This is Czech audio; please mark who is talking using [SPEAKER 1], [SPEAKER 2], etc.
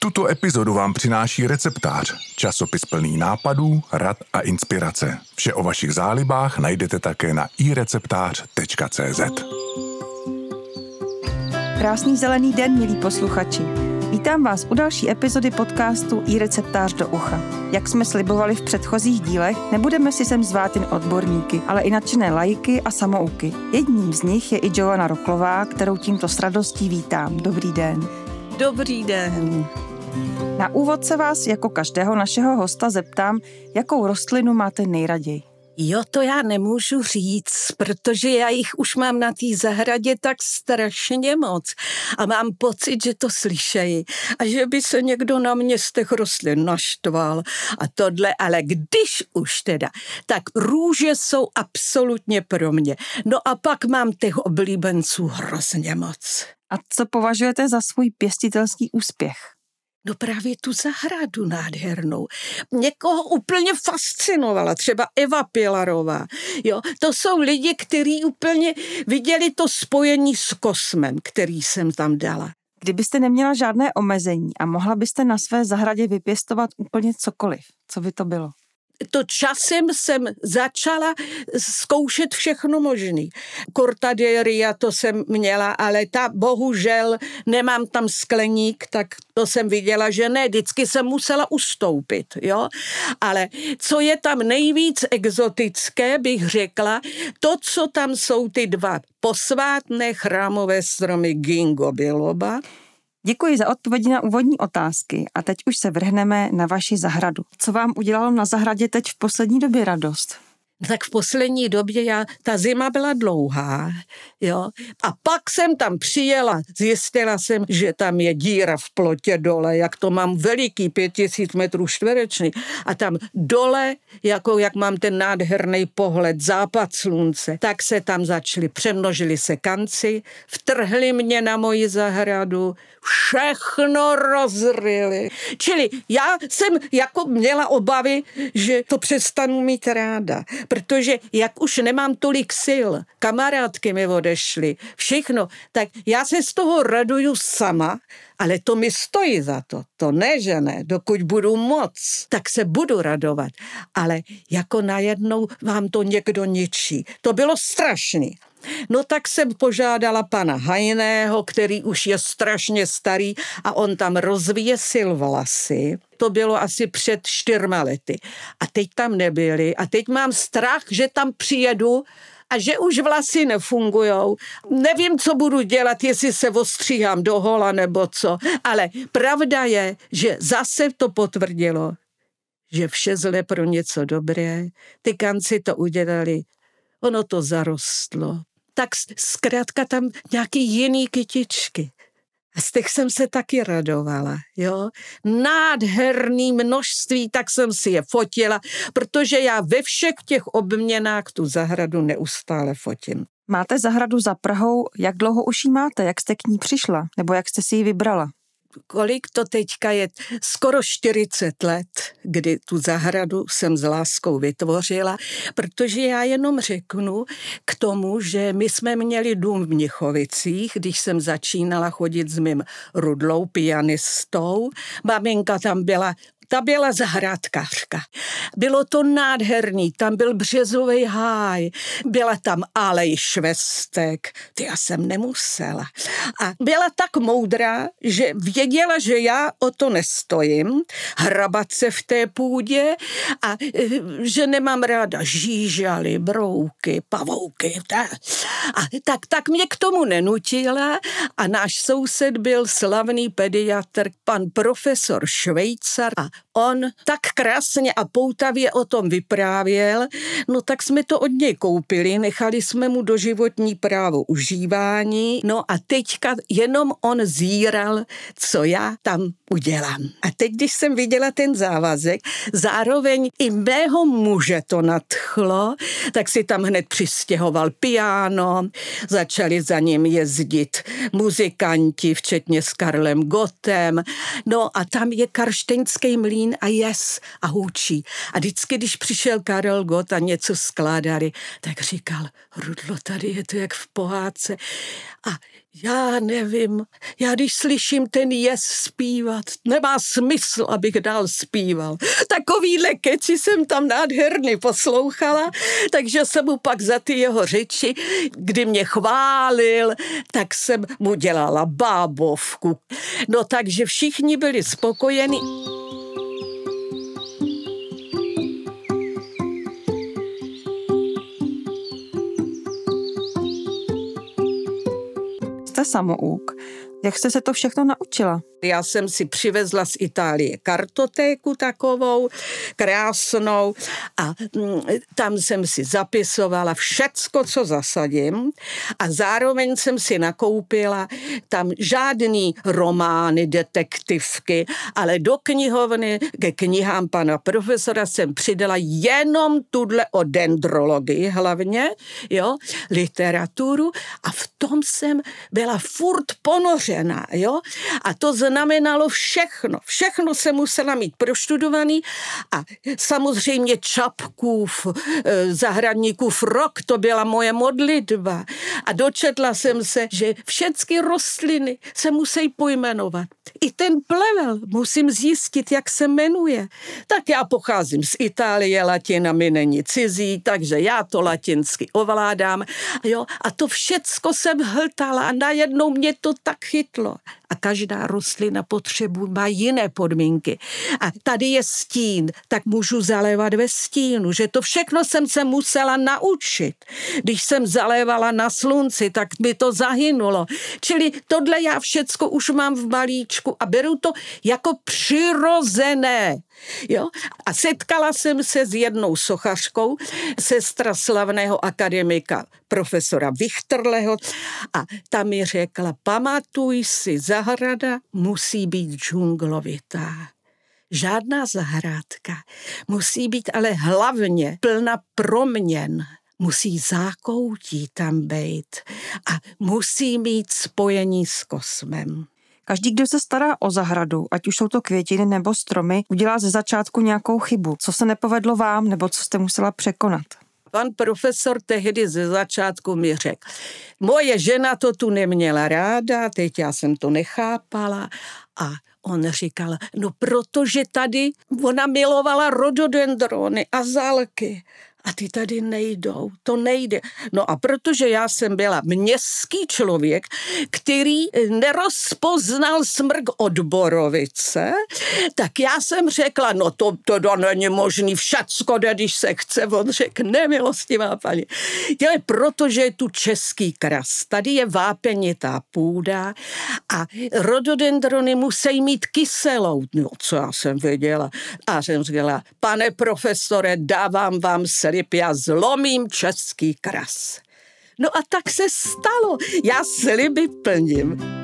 [SPEAKER 1] Tuto epizodu vám přináší receptář, časopis plný nápadů, rad a inspirace. Vše o vašich zálibách najdete také na ireceptář.cz. Krásný zelený den, milí posluchači. Vítám vás u další epizody podcastu i receptář do ucha. Jak jsme slibovali v předchozích dílech, nebudeme si sem zvát jen odborníky, ale i nadšené lajky a samouky. Jedním z nich je i Joana Roklová, kterou tímto s radostí vítám. Dobrý den. Dobrý den. Na úvod se vás jako každého našeho hosta zeptám, jakou rostlinu máte nejraději. Jo, to já nemůžu říct, protože já jich už
[SPEAKER 2] mám na té zahradě tak strašně moc a mám pocit, že to slyšejí a že by se někdo na mě z těch rostlin naštval a tohle, ale když už teda, tak růže jsou absolutně pro mě. No a pak mám těch oblíbenců hrozně moc.
[SPEAKER 1] A co považujete za svůj pěstitelský úspěch?
[SPEAKER 2] no právě tu zahradu nádhernou. Někoho úplně fascinovala, třeba Eva Pilarová. Jo, to jsou lidi, kteří úplně viděli to spojení s kosmem, který jsem tam dala.
[SPEAKER 1] Kdybyste neměla žádné omezení a mohla byste na své zahradě vypěstovat úplně cokoliv, co by to bylo?
[SPEAKER 2] to časem jsem začala zkoušet všechno možný. Cortaderia to jsem měla, ale ta bohužel nemám tam skleník, tak to jsem viděla, že ne. Vždycky jsem musela ustoupit, jo. Ale co je tam nejvíc exotické, bych řekla, to, co tam jsou ty dva
[SPEAKER 1] posvátné chrámové stromy Gingo Biloba, Děkuji za odpovědi na úvodní otázky a teď už se vrhneme na vaši zahradu. Co vám udělalo na zahradě teď v poslední době radost? tak v poslední době já, ta zima byla dlouhá,
[SPEAKER 2] jo, a pak jsem tam přijela, zjistila jsem, že tam je díra v plotě dole, jak to mám veliký, pět tisíc metrů čtvereční a tam dole, jako jak mám ten nádherný pohled, západ slunce, tak se tam začali, přemnožili se kanci, vtrhli mě na moji zahradu, všechno rozryli. Čili já jsem jako měla obavy, že to přestanu mít ráda protože jak už nemám tolik sil, kamarádky mi odešly, všechno, tak já se z toho raduju sama, ale to mi stojí za to. To ne, že ne. Dokud budu moc, tak se budu radovat. Ale jako najednou vám to někdo ničí. To bylo strašný. No tak jsem požádala pana Hajného, který už je strašně starý a on tam rozvěsil vlasy to bylo asi před čtyřma lety. A teď tam nebyli a teď mám strach, že tam přijedu a že už vlasy nefungujou. Nevím, co budu dělat, jestli se ostříhám do hola nebo co, ale pravda je, že zase to potvrdilo, že vše zle pro něco dobré. Ty kanci to udělali, ono to zarostlo. Tak zkrátka tam nějaký jiný kytičky z těch jsem se taky radovala, jo. Nádherný množství, tak jsem si je fotila, protože já ve všech těch obměnách tu zahradu neustále fotím.
[SPEAKER 1] Máte zahradu za Prahou, jak dlouho už ji máte, jak jste k ní přišla, nebo jak jste si ji vybrala?
[SPEAKER 2] kolik to teďka je, skoro 40 let, kdy tu zahradu jsem s láskou vytvořila, protože já jenom řeknu k tomu, že my jsme měli dům v Měchovicích, když jsem začínala chodit s mým rudlou pianistou. Maminka tam byla ta byla zahradkářka. Bylo to nádherný, tam byl březový háj, byla tam alej švestek, ty já jsem nemusela. A byla tak moudrá, že věděla, že já o to nestojím, hrabat se v té půdě a eh, že nemám ráda žížaly, brouky, pavouky. Ta. A tak, tak mě k tomu nenutila a náš soused byl slavný pediatr, pan profesor Švejcar a on tak krásně a poutavě o tom vyprávěl, no tak jsme to od něj koupili, nechali jsme mu doživotní právo užívání, no a teďka jenom on zíral, co já tam udělám. A teď, když jsem viděla ten závazek, zároveň i mého muže to nadchlo, tak si tam hned přistěhoval piano, začali za ním jezdit muzikanti, včetně s Karlem Gotem, no a tam je karšteňský mlín fajn a jes a hůčí. A vždycky, když přišel Karel Gott a něco skládali, tak říkal, Rudlo, tady je to jak v pohádce. A já nevím, já když slyším ten jes zpívat, nemá smysl, abych dál zpíval. Takovýhle keci jsem tam nádherně poslouchala, takže jsem mu pak za ty jeho řeči, kdy mě chválil, tak jsem mu dělala bábovku. No takže všichni byli spokojeni.
[SPEAKER 1] самоук. Jak jste se to všechno naučila?
[SPEAKER 2] Já jsem si přivezla z Itálie kartotéku takovou krásnou a mm, tam jsem si zapisovala všecko, co zasadím a zároveň jsem si nakoupila tam žádný romány, detektivky, ale do knihovny ke knihám pana profesora jsem přidala jenom tuhle o dendrologii hlavně, jo, literaturu a v tom jsem byla furt ponořena otevřená. Jo? A to znamenalo všechno. Všechno se musela mít proštudovaný a samozřejmě Čapkův, eh, zahradníků, rok, to byla moje modlitba. A dočetla jsem se, že všechny rostliny se musí pojmenovat. I ten plevel musím zjistit, jak se jmenuje. Tak já pocházím z Itálie, latina mi není cizí, takže já to latinsky ovládám. Jo? A to všecko jsem hltala a najednou mě to tak título a každá rostlina potřebu má jiné podmínky. A tady je stín, tak můžu zalévat ve stínu, že to všechno jsem se musela naučit. Když jsem zalévala na slunci, tak by to zahynulo. Čili tohle já všecko už mám v balíčku a beru to jako přirozené. Jo? A setkala jsem se s jednou sochařkou, sestra slavného akademika profesora Vichtrleho a ta mi řekla, pamatuj si, za zahrada musí být džunglovitá. Žádná zahrádka. Musí být ale hlavně plna proměn. Musí zákoutí tam být
[SPEAKER 1] a musí mít spojení s kosmem. Každý, kdo se stará o zahradu, ať už jsou to květiny nebo stromy, udělá ze začátku nějakou chybu. Co se nepovedlo vám, nebo co jste musela překonat?
[SPEAKER 2] Pan profesor tehdy ze začátku mi řekl, moje žena to tu neměla ráda, teď já jsem to nechápala a On říkal, no protože tady ona milovala rododendrony a zálky a ty tady nejdou, to nejde. No a protože já jsem byla městský člověk, který nerozpoznal smrk od borovice, tak já jsem řekla, no to, to, to není možný, všacko jde, když se chce, on řekl, nemilostivá paní. Ale protože je tu český kras, tady je vápenitá půda a rododendrony musí mít kyselou. No, co já jsem věděla? A jsem řekla pane profesore, dávám vám se čerpy a zlomím český kras. No a tak se stalo, já sliby plním.